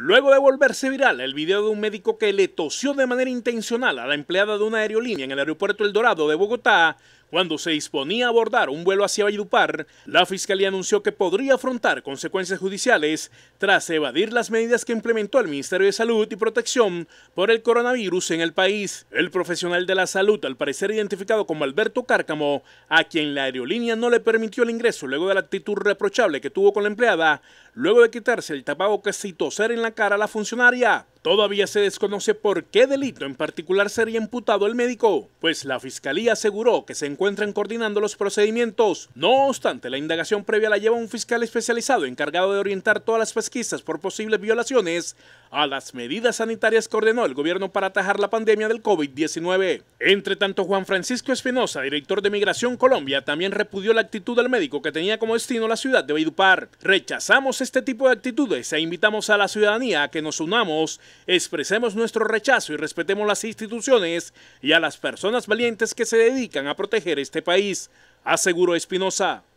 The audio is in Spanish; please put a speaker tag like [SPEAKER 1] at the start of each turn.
[SPEAKER 1] Luego de volverse viral el video de un médico que le tosió de manera intencional a la empleada de una aerolínea en el aeropuerto El Dorado de Bogotá, cuando se disponía a abordar un vuelo hacia Valledupar, la Fiscalía anunció que podría afrontar consecuencias judiciales tras evadir las medidas que implementó el Ministerio de Salud y Protección por el coronavirus en el país. El profesional de la salud, al parecer identificado como Alberto Cárcamo, a quien la aerolínea no le permitió el ingreso luego de la actitud reprochable que tuvo con la empleada, luego de quitarse el tapabocas y toser en la cara a la funcionaria, Todavía se desconoce por qué delito en particular sería imputado el médico, pues la fiscalía aseguró que se encuentran coordinando los procedimientos. No obstante, la indagación previa la lleva un fiscal especializado encargado de orientar todas las pesquisas por posibles violaciones a las medidas sanitarias que ordenó el gobierno para atajar la pandemia del COVID-19. Entre tanto, Juan Francisco Espinosa, director de Migración Colombia, también repudió la actitud del médico que tenía como destino la ciudad de Vaidupar. Rechazamos este tipo de actitudes e invitamos a la ciudadanía a que nos unamos, expresemos nuestro rechazo y respetemos las instituciones y a las personas valientes que se dedican a proteger este país, aseguró Espinosa.